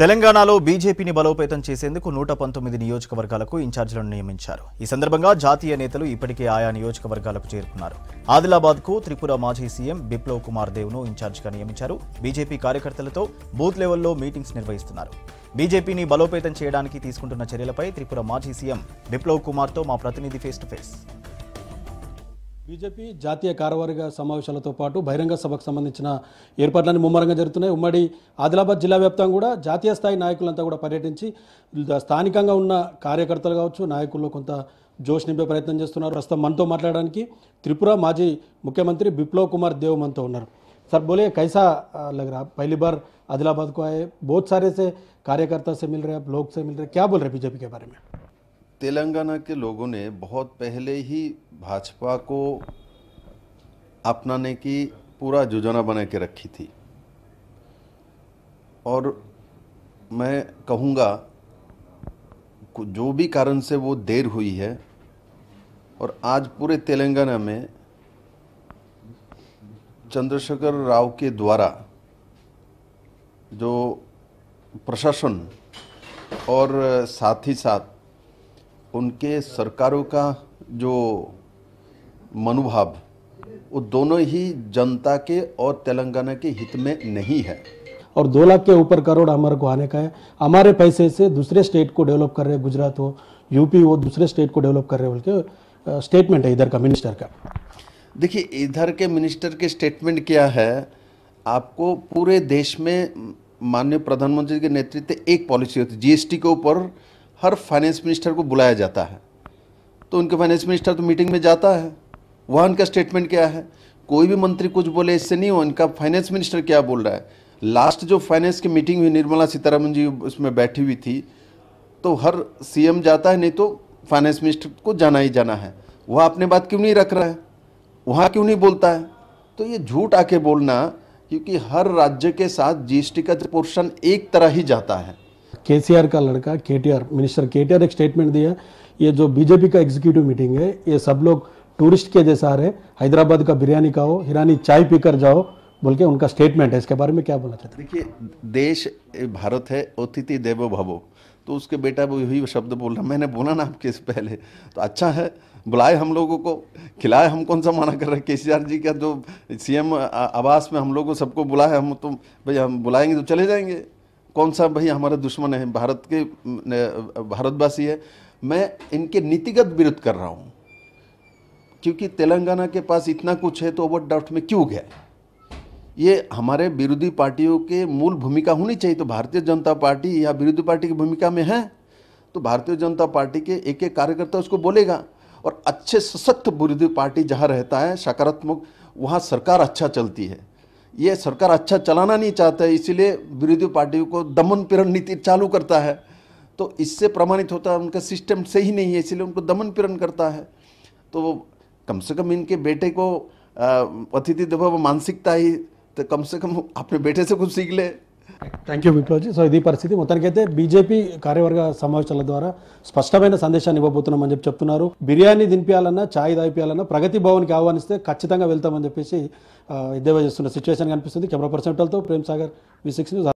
తెలంగాణలో బీజేపీని బలోపేతం చేసేందుకు నూట పంతొమ్మిది నియోజకవర్గాలకు ఇన్ఛార్జీలను నియమించారు ఈ సందర్భంగా జాతీయ నేతలు ఇప్పటికే ఆయా నియోజకవర్గాలకు చేరుకున్నారు ఆదిలాబాద్కు త్రిపుర మాజీ సీఎం బిప్లవ్ కుమార్ దేవ్ను ఇన్ఛార్జిగా నియమించారు బీజేపీ కార్యకర్తలతో బూత్ లెవెల్లో మీటింగ్స్ నిర్వహిస్తున్నారు బీజేపీని బలోపేతం చేయడానికి తీసుకుంటున్న చర్యలపై త్రిపుర మాజీ సీఎం బిప్లవ్ కుమార్తో మా ప్రతినిధి ఫేస్ టు ఫేస్ బీజేపీ జాతీయ కార్యవర్గ సమావేశాలతో పాటు బహిరంగ సభకు సంబంధించిన ఏర్పాట్లన్నీ ముమ్మరంగా జరుగుతున్నాయి ఉమ్మడి ఆదిలాబాద్ జిల్లా వ్యాప్తంగా కూడా జాతీయ స్థాయి నాయకులంతా కూడా పర్యటించి స్థానికంగా ఉన్న కార్యకర్తలు కావచ్చు నాయకుల్లో కొంత జోష్ నింపే ప్రయత్నం చేస్తున్నారు ప్రస్తుతం మనతో మాట్లాడడానికి త్రిపుర మాజీ ముఖ్యమంత్రి బిప్లవ్ కుమార్ దేవ్ మనతో ఉన్నారు సార్ బోలే కైసా लग रहा पहली बार आदिलाबाद బోత్ आए बहुत सारे से రే से मिल रहे हैं आप लोग से तेलंगाना के लोगों ने बहुत पहले ही भाजपा को अपनाने की पूरा योजना बना के रखी थी और मैं कहूँगा जो भी कारण से वो देर हुई है और आज पूरे तेलंगाना में चंद्रशेखर राव के द्वारा जो प्रशासन और साथ ही साथ उनके सरकारों का जो मनोभाव वो दोनों ही जनता के और तेलंगाना के हित में नहीं है और दो लाख के ऊपर करोड़ हमारे को आने का है हमारे पैसे से दूसरे स्टेट को डेवलप कर रहे हैं गुजरात हो यूपी हो दूसरे स्टेट को डेवलप कर रहे हैं बोल के स्टेटमेंट है इधर का मिनिस्टर का देखिए इधर के मिनिस्टर के स्टेटमेंट क्या है आपको पूरे देश में माननीय प्रधानमंत्री के नेतृत्व एक पॉलिसी होती है जीएसटी के ऊपर हर फाइनेंस मिनिस्टर को बुलाया जाता है तो उनके फाइनेंस मिनिस्टर तो मीटिंग में जाता है वहाँ उनका स्टेटमेंट क्या है कोई भी मंत्री कुछ बोले इससे नहीं हो इनका फाइनेंस मिनिस्टर क्या बोल रहा है लास्ट जो फाइनेंस की मीटिंग हुई निर्मला सीतारामन जी उसमें बैठी हुई थी तो हर सीएम जाता है नहीं तो फाइनेंस मिनिस्टर को जाना ही जाना है वह अपने बात क्यों नहीं रख रहा है वहाँ क्यों नहीं बोलता है तो ये झूठ आके बोलना क्योंकि हर राज्य के साथ जीएसटी का पोर्शन एक तरह ही जाता है केसीआर का लड़का केटीआर मिनिस्टर केटीआर एक स्टेटमेंट दिया ये जो बीजेपी का एग्जीक्यूटिव मीटिंग है ये सब लोग टूरिस्ट के जैसा आ रहे हैदराबाद का बिरयानी खाओ हिरानी चाय पीकर जाओ बोल के उनका स्टेटमेंट है इसके बारे में क्या बोलना चाहते देखिए देश भारत है अतिथि देवो भवो तो उसके बेटा वो यही शब्द बोल रहा मैंने बोला ना आपके से पहले तो अच्छा है बुलाए हम लोगों को खिलाए हम कौन सा माना कर रहे हैं के जी का जो सीएम आवास में हम लोगों सबको बुलाए हम तो भाई हम बुलाएंगे तो चले जाएंगे कौन सा भाई हमारा दुश्मन है भारत के भारतवासी है मैं इनके नीतिगत विरोध कर रहा हूँ क्योंकि तेलंगाना के पास इतना कुछ है तो ओवर ड्राफ्ट में क्यों गया ये हमारे विरोधी पार्टियों के मूल भूमिका होनी चाहिए तो भारतीय जनता पार्टी या विरोधी पार्टी की भूमिका में है तो भारतीय जनता पार्टी के एक एक कार्यकर्ता उसको बोलेगा और अच्छे सशक्त विरोधी पार्टी जहाँ रहता है सकारात्मक वहाँ सरकार अच्छा चलती है ये सरकार अच्छा चलाना नहीं चाहता है इसीलिए विरोधी पार्टी को दमन पीरण नीति चालू करता है तो इससे प्रमाणित होता है उनका सिस्टम सही नहीं है इसलिए उनको दमन पीरण करता है तो कम से कम इनके बेटे को अतिथि देव मानसिकता ही तो कम से कम अपने बेटे से कुछ सीख ले థ్యాంక్ యూ విప్లవ్జీ సో ఇది పరిస్థితి మొత్తానికైతే బీజేపీ కార్యవర్గ సమావేశాల ద్వారా స్పష్టమైన సందేశాన్ని ఇవ్వబోతున్నామని చెప్పి చెప్తున్నారు బిర్యానీ దినిపియాలన్నా ఛాయ్ దాయిపియాలన్నా ప్రగతి భవన్కి ఆహ్వానిస్తే ఖచ్చితంగా వెళ్తామని చెప్పేసి ఎద్దేవా చేస్తున్న సిచ్యువేషన్ కనిపిస్తుంది కెమెరా పర్సెంటల్తో Prem Sagar V six news